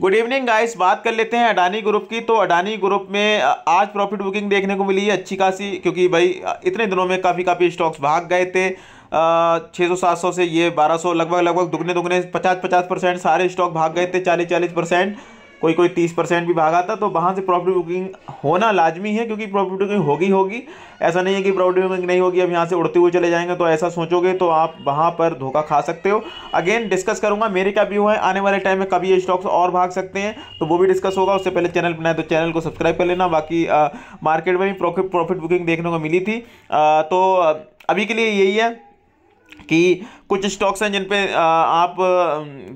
good evening guys बात कर लेते हैं अडानी ग्रुप की तो अडानी ग्रुप में आज प्रॉफिट बुकिंग देखने को मिली है अच्छी खासी क्योंकि भाई इतने दिनों में काफ़ी काफ़ी स्टॉक्स भाग गए थे छः सौ सात सौ से ये बारह सौ लगभग लगभग दुगने दुगने पचास पचास परसेंट सारे स्टॉक भाग गए थे चालीस चालीस परसेंट कोई कोई तीस परसेंट भी भागा था तो वहाँ से प्रॉफिट बुकिंग होना लाजमी है क्योंकि प्रॉफिट बुकिंग होगी होगी ऐसा नहीं है कि प्रॉफिट बुकिंग नहीं होगी अब यहाँ से उड़ते हुए चले जाएंगे तो ऐसा सोचोगे तो आप वहाँ पर धोखा खा सकते हो अगेन डिस्कस करूँगा मेरे क्या व्यू है आने वाले टाइम में कभी ये स्टॉक्स और भाग सकते हैं तो वो भी डिस्कस होगा उससे पहले चैनल बनाए तो चैनल को सब्सक्राइब कर लेना बाकी मार्केट में भी प्रॉफिट बुकिंग देखने को मिली थी तो अभी के लिए यही है कि कुछ स्टॉक्स हैं जिन पे आप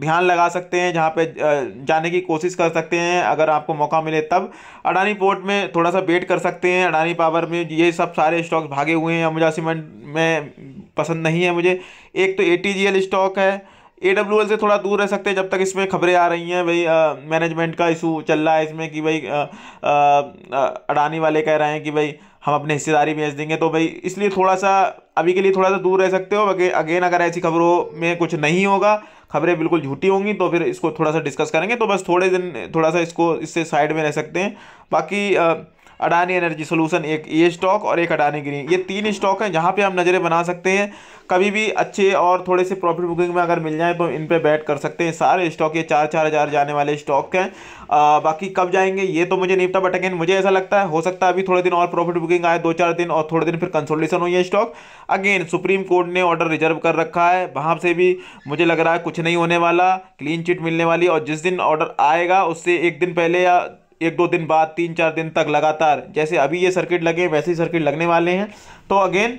ध्यान लगा सकते हैं जहाँ पे जाने की कोशिश कर सकते हैं अगर आपको मौका मिले तब अडानी पोर्ट में थोड़ा सा वेट कर सकते हैं अडानी पावर में ये सब सारे स्टॉक्स भागे हुए हैं अमुजा सीमेंट में पसंद नहीं है मुझे एक तो ए स्टॉक है ए डब्ल्यू एल से थोड़ा दूर रह सकते हैं जब तक इसमें खबरें आ रही हैं भाई मैनेजमेंट का इशू चल रहा है इसमें कि भाई अडानी वाले कह रहे हैं कि भाई हम अपने हिस्सेदारी बेच देंगे तो भाई इसलिए थोड़ा सा अभी के लिए थोड़ा सा दूर रह सकते हो बाकी अगेन अगर ऐसी खबरों में कुछ नहीं होगा खबरें बिल्कुल झूठी होंगी तो फिर इसको थोड़ा सा डिस्कस करेंगे तो बस थोड़े दिन थोड़ा सा इसको इससे साइड में रह सकते हैं बाकी अडानी एनर्जी सोल्यूशन एक ये स्टॉक और एक अडानी ग्रीन ये तीन स्टॉक हैं जहाँ पे हम नज़रें बना सकते हैं कभी भी अच्छे और थोड़े से प्रॉफिट बुकिंग में अगर मिल जाए तो इन पर बैट कर सकते हैं सारे स्टॉक ये चार चार हज़ार जाने वाले स्टॉक हैं बाकी कब जाएंगे ये तो मुझे नहीं पता बट अगेन मुझे ऐसा लगता है हो सकता है अभी थोड़े दिन और प्रॉफिट बुकिंग आए दो चार दिन और थोड़े दिन फिर कंसोलिडेशन हो ये स्टॉक अगेन सुप्रीम कोर्ट ने ऑर्डर रिजर्व कर रखा है वहाँ से भी मुझे लग रहा है कुछ नहीं होने वाला क्लीन चिट मिलने वाली और जिस दिन ऑर्डर आएगा उससे एक दिन पहले या एक दो दिन बाद तीन चार दिन तक लगातार जैसे अभी ये सर्किट लगे वैसे ही सर्किट लगने वाले हैं तो अगेन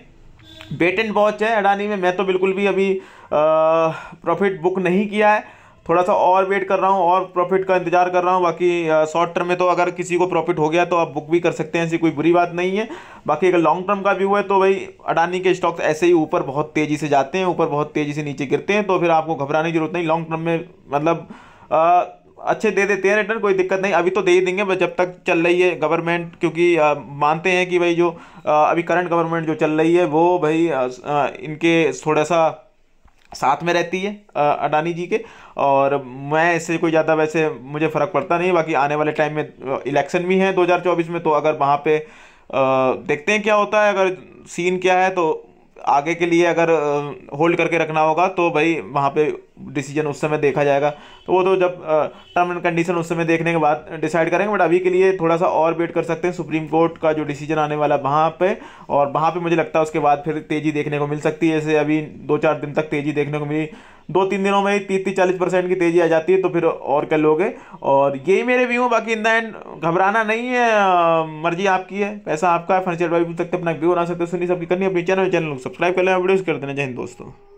बेट एंड वॉच है अडानी में मैं तो बिल्कुल भी अभी प्रॉफिट बुक नहीं किया है थोड़ा सा और वेट कर रहा हूँ और प्रॉफिट का इंतजार कर रहा हूँ बाकी शॉर्ट टर्म में तो अगर किसी को प्रॉफिट हो गया तो आप बुक भी कर सकते हैं ऐसी कोई बुरी बात नहीं है बाकी अगर लॉन्ग टर्म का व्यू है तो भाई अडानी के स्टॉक्स ऐसे ही ऊपर बहुत तेज़ी से जाते हैं ऊपर बहुत तेज़ी से नीचे गिरते हैं तो फिर आपको घबराने की जरूरत नहीं लॉन्ग टर्म में मतलब आ, अच्छे दे देते हैं रिटर्न कोई दिक्कत नहीं अभी तो दे ही देंगे जब तक चल रही है गवर्नमेंट क्योंकि मानते हैं कि भाई जो अभी करंट गवर्नमेंट जो चल रही है वो भाई इनके थोड़ा सा साथ में रहती है अडानी जी के और मैं इससे कोई ज़्यादा वैसे मुझे फ़र्क पड़ता नहीं बाकी आने वाले टाइम में इलेक्शन भी हैं 2024 में तो अगर वहाँ पे देखते हैं क्या होता है अगर सीन क्या है तो आगे के लिए अगर होल्ड करके रखना होगा तो भाई वहाँ पे डिसीजन उस समय देखा जाएगा तो वो तो जब टर्म एंड कंडीशन उस समय देखने के बाद डिसाइड करेंगे बट अभी के लिए थोड़ा सा और वेट कर सकते हैं सुप्रीम कोर्ट का जो डिसीजन आने वाला है वहाँ पर और वहाँ पर मुझे लगता है उसके बाद फिर तेज़ी देखने को मिल सकती है जैसे अभी दो चार दिन तक तेज़ी देखने को मिली दो तीन दिनों में ही तीस तीस चालीस परसेंट की तेज़ी आ जाती है तो फिर और कर लोगे और यही मेरे व्यू बाकी इन द घबराना नहीं है मर्जी आपकी है पैसा आपका है फर्नीचर भाई तक अपना व्यू बना सकते सुनी सबकी करनी अपने चैनल चैनल को सब्सक्राइब कर लेना वीडियो कर देना जय हिंद दोस्तों